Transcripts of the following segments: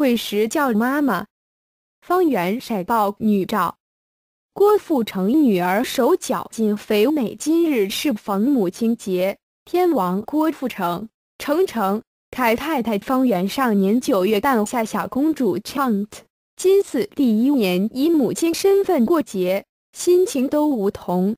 会时叫妈妈，方圆晒爆女照，郭富城女儿手脚紧肥美。今日是逢母亲节，天王郭富城、程程、凯太太方圆，上年九月诞下小公主，Chant，今次第一年以母亲身份过节，心情都无同。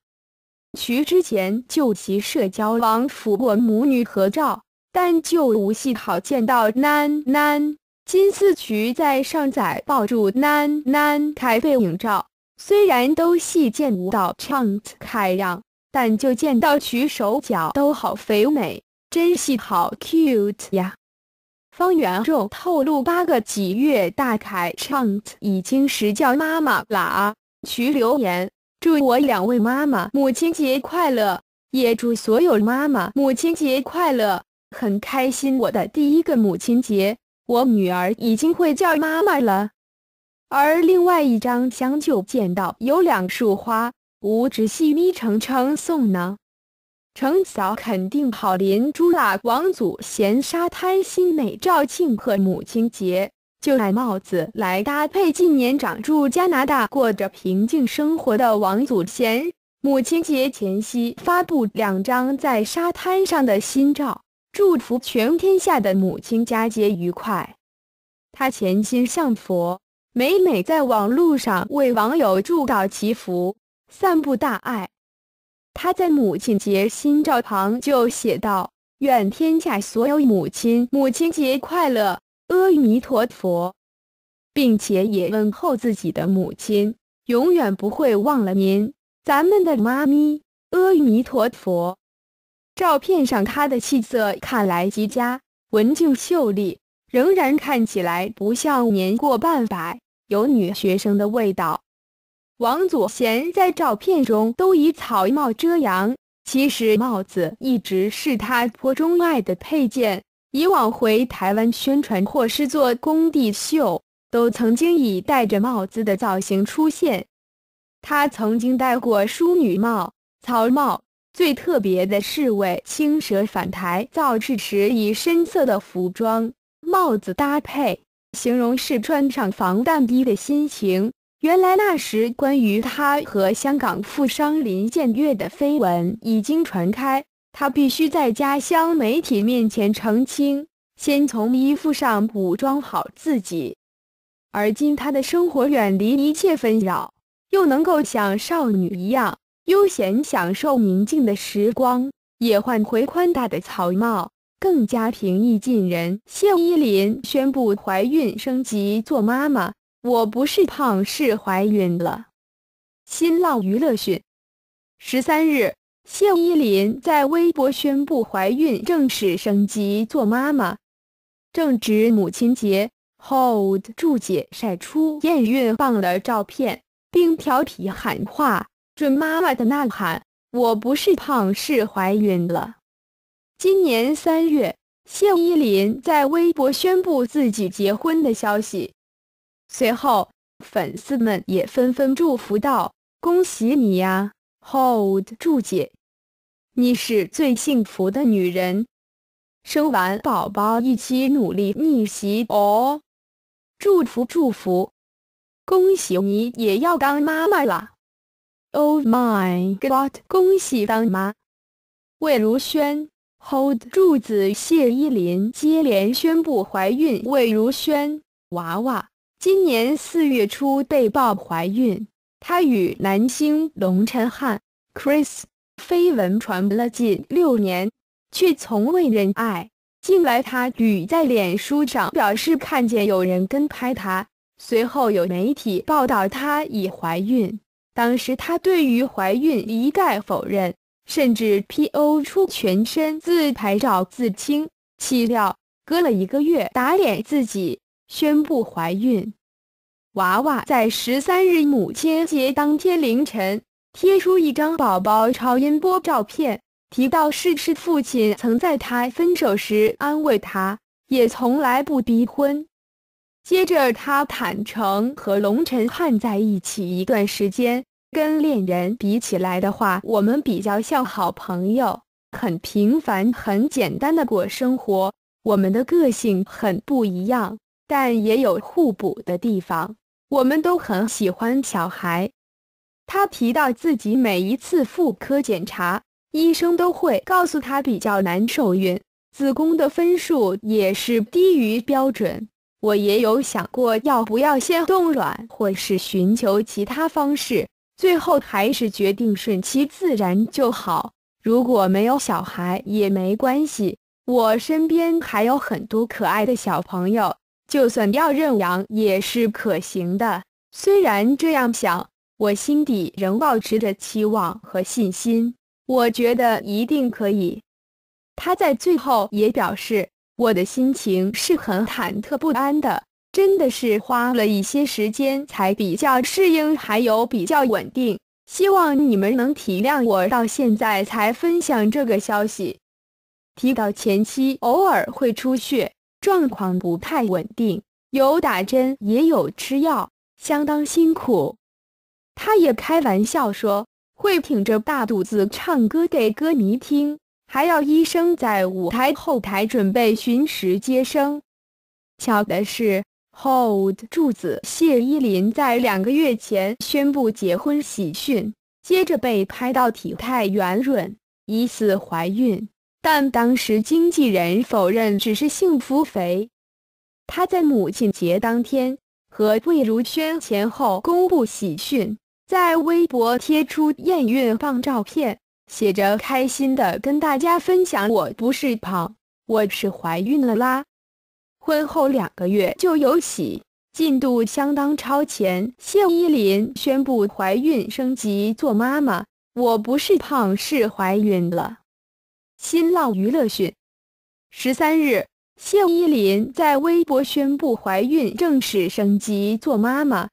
徐之前就其社交网附过母女合照，但就无戏好见到囡囡。金丝渠在上载抱住囡囡开背影照，虽然都系 h 舞蹈唱凯样，但就见到渠手脚都好肥美，真系好 cute 呀！方圆肉透露，八个几月大凯唱已经是叫妈妈啦。渠留言祝我两位妈妈母亲节快乐，也祝所有妈妈母亲节快乐。很开心我的第一个母亲节。我女儿已经会叫妈妈了，而另外一张相就见到有两束花，五指细眯成成送呢。程嫂肯定好林珠啦，王祖贤沙滩新美照庆贺母亲节，就戴帽子来搭配。近年长住加拿大过着平静生活的王祖贤，母亲节前夕发布两张在沙滩上的新照。祝福全天下的母亲佳节愉快。他潜心向佛，每每在网络上为网友祝祷祈福、散布大爱。他在母亲节心照旁就写道：“愿天下所有母亲母亲节快乐，阿弥陀佛，并且也问候自己的母亲，永远不会忘了您，咱们的妈咪，阿弥陀佛。”照片上，他的气色看来极佳，文静秀丽，仍然看起来不像年过半百，有女学生的味道。王祖贤在照片中都以草帽遮阳，其实帽子一直是他颇钟爱的配件。以往回台湾宣传或是做工地秀，都曾经以戴着帽子的造型出现。他曾经戴过淑女帽、草帽。最特别的是为青蛇返台造势时，以深色的服装、帽子搭配，形容是穿上防弹衣的心情。原来那时关于他和香港富商林建岳的绯闻已经传开，他必须在家乡媒体面前澄清。先从衣服上武装好自己，而今他的生活远离一切纷扰，又能够像少女一样。悠闲享受宁静的时光，也换回宽大的草帽，更加平易近人。谢依霖宣布怀孕，升级做妈妈。我不是胖，是怀孕了。新浪娱乐讯，十三日，谢依霖在微博宣布怀孕，正式升级做妈妈。正值母亲节，Hold 住姐晒出验孕棒的照片，并调皮喊话。准妈妈的呐喊：我不是胖，是怀孕了。今年三月，谢依霖在微博宣布自己结婚的消息，随后粉丝们也纷纷祝福道：“恭喜你呀，hold 住姐，你是最幸福的女人。生完宝宝一起努力逆袭哦，祝福祝福，恭喜你也要当妈妈了。” Oh my God！恭喜当妈！魏如萱、Hold 柱子、谢依霖接连宣布怀孕。魏如萱娃娃今年四月初被曝怀孕，她与男星龙辰瀚 Chris 绯闻传了近六年，却从未认爱。近来，她屡在脸书上表示看见有人跟拍她，随后有媒体报道她已怀孕。当时她对于怀孕一概否认，甚至 PO 出全身自拍照自清。岂料隔了一个月，打脸自己宣布怀孕。娃娃在十三日母亲节当天凌晨贴出一张宝宝超音波照片，提到是是父亲曾在她分手时安慰她，也从来不逼婚。接着，他坦诚和龙晨汉在一起一段时间，跟恋人比起来的话，我们比较像好朋友，很平凡、很简单的过生活。我们的个性很不一样，但也有互补的地方。我们都很喜欢小孩。他提到自己每一次妇科检查，医生都会告诉他比较难受孕，子宫的分数也是低于标准。我也有想过要不要先冻卵，或是寻求其他方式，最后还是决定顺其自然就好。如果没有小孩也没关系，我身边还有很多可爱的小朋友，就算要认养也是可行的。虽然这样想，我心底仍保持着期望和信心，我觉得一定可以。他在最后也表示。我的心情是很忐忑不安的，真的是花了一些时间才比较适应，还有比较稳定。希望你们能体谅我到现在才分享这个消息。提到前期偶尔会出血，状况不太稳定，有打针也有吃药，相当辛苦。他也开玩笑说会挺着大肚子唱歌给歌迷听。还要医生在舞台后台准备巡时接生。巧的是，Hold 柱子谢依霖在两个月前宣布结婚喜讯，接着被拍到体态圆润，疑似怀孕，但当时经纪人否认只是幸福肥。她在母亲节当天和魏如萱前后公布喜讯，在微博贴出验孕棒照片。写着开心的跟大家分享，我不是胖，我是怀孕了啦！婚后两个月就有喜，进度相当超前。谢依霖宣布怀孕，升级做妈妈。我不是胖，是怀孕了。新浪娱乐讯，十三日，谢依霖在微博宣布怀孕，正式升级做妈妈。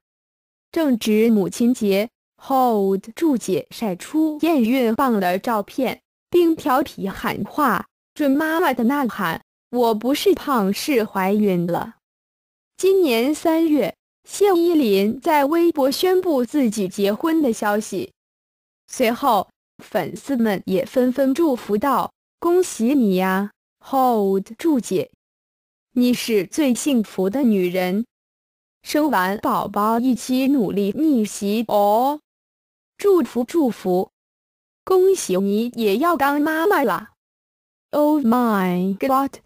正值母亲节。Hold 注姐晒出验孕棒的照片，并调皮喊话：“准妈妈的呐喊，我不是胖，是怀孕了。”今年三月，谢依霖在微博宣布自己结婚的消息，随后粉丝们也纷纷祝福道：“恭喜你呀，Hold 注姐，你是最幸福的女人，生完宝宝一起努力逆袭哦。”祝福祝福，恭喜你也要当妈妈了！Oh my God！